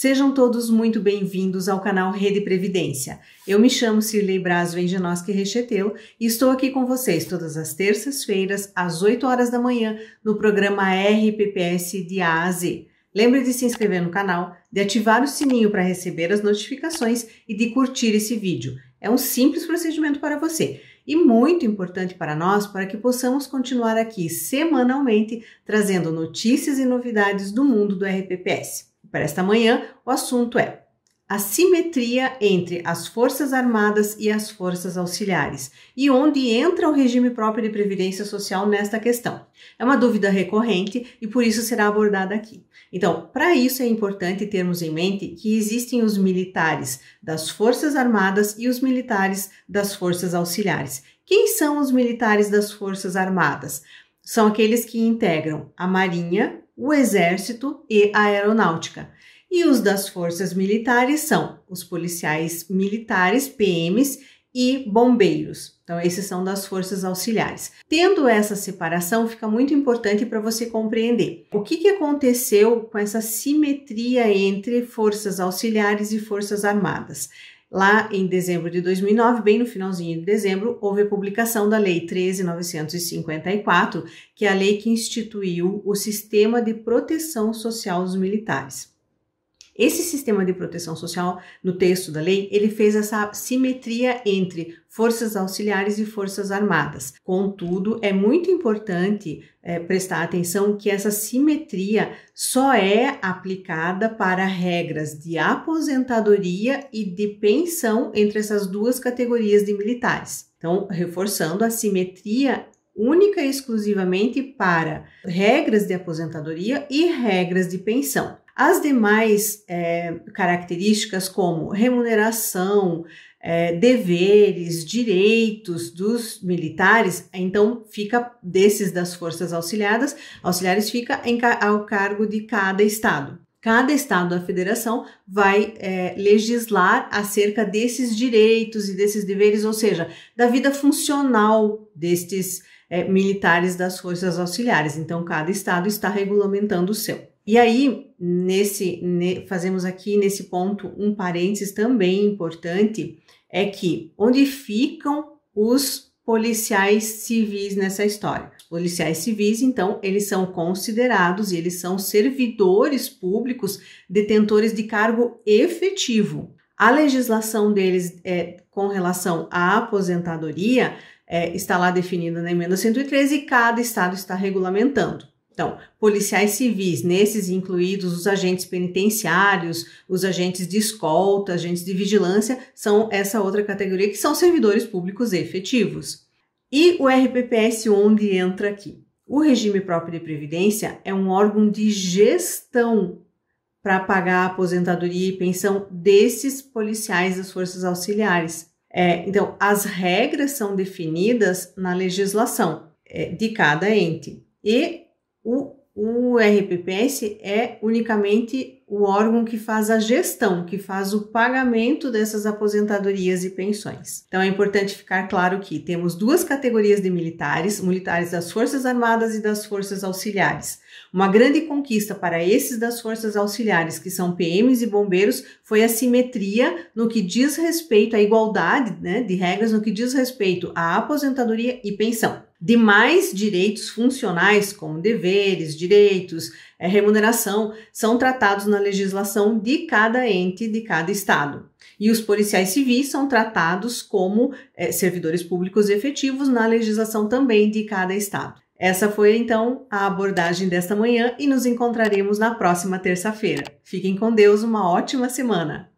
Sejam todos muito bem-vindos ao canal Rede Previdência. Eu me chamo Cirlei Braz Vengenoski Recheteu e estou aqui com vocês todas as terças-feiras, às 8 horas da manhã, no programa RPPS de A a Z. Lembre de se inscrever no canal, de ativar o sininho para receber as notificações e de curtir esse vídeo. É um simples procedimento para você e muito importante para nós para que possamos continuar aqui semanalmente trazendo notícias e novidades do mundo do RPPS. Para esta manhã, o assunto é a simetria entre as Forças Armadas e as Forças Auxiliares e onde entra o regime próprio de previdência social nesta questão. É uma dúvida recorrente e por isso será abordada aqui. Então, para isso é importante termos em mente que existem os militares das Forças Armadas e os militares das Forças Auxiliares. Quem são os militares das Forças Armadas? São aqueles que integram a Marinha, o Exército e a Aeronáutica. E os das forças militares são os policiais militares, PMs e bombeiros. Então, esses são das forças auxiliares. Tendo essa separação, fica muito importante para você compreender o que, que aconteceu com essa simetria entre forças auxiliares e forças armadas. Lá em dezembro de 2009, bem no finalzinho de dezembro, houve a publicação da Lei 13954, que é a lei que instituiu o Sistema de Proteção Social dos Militares. Esse sistema de proteção social, no texto da lei, ele fez essa simetria entre forças auxiliares e forças armadas. Contudo, é muito importante é, prestar atenção que essa simetria só é aplicada para regras de aposentadoria e de pensão entre essas duas categorias de militares. Então, reforçando a simetria única e exclusivamente para regras de aposentadoria e regras de pensão. As demais é, características, como remuneração, é, deveres, direitos dos militares, então fica desses das forças auxiliadas, auxiliares fica em, ao cargo de cada estado. Cada estado da federação vai é, legislar acerca desses direitos e desses deveres, ou seja, da vida funcional destes é, militares das forças auxiliares. Então, cada estado está regulamentando o seu. E aí, nesse, ne, fazemos aqui nesse ponto um parênteses também importante, é que onde ficam os policiais civis nessa história? policiais civis, então, eles são considerados e eles são servidores públicos detentores de cargo efetivo. A legislação deles é, com relação à aposentadoria é, está lá definida na emenda 113 e cada estado está regulamentando. Então, policiais civis, nesses incluídos os agentes penitenciários, os agentes de escolta, agentes de vigilância, são essa outra categoria que são servidores públicos efetivos. E o RPPS onde entra aqui? O regime próprio de previdência é um órgão de gestão para pagar a aposentadoria e pensão desses policiais das forças auxiliares. É, então, as regras são definidas na legislação é, de cada ente e o, o RPPS é unicamente o órgão que faz a gestão, que faz o pagamento dessas aposentadorias e pensões. Então é importante ficar claro que temos duas categorias de militares, militares das Forças Armadas e das Forças Auxiliares. Uma grande conquista para esses das Forças Auxiliares, que são PMs e bombeiros, foi a simetria no que diz respeito à igualdade né, de regras no que diz respeito à aposentadoria e pensão demais direitos funcionais, como deveres, direitos, é, remuneração são tratados na legislação de cada ente, de cada estado. E os policiais civis são tratados como é, servidores públicos efetivos na legislação também de cada estado. Essa foi então a abordagem desta manhã e nos encontraremos na próxima terça-feira. Fiquem com Deus, uma ótima semana!